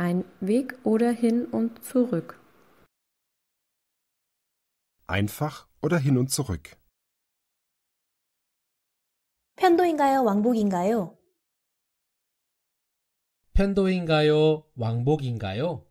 Ein Weg oder hin und zurück? Einfach oder hin und zurück? 편도인가요? 왕복인가요? 편도인가요? 왕복인가요?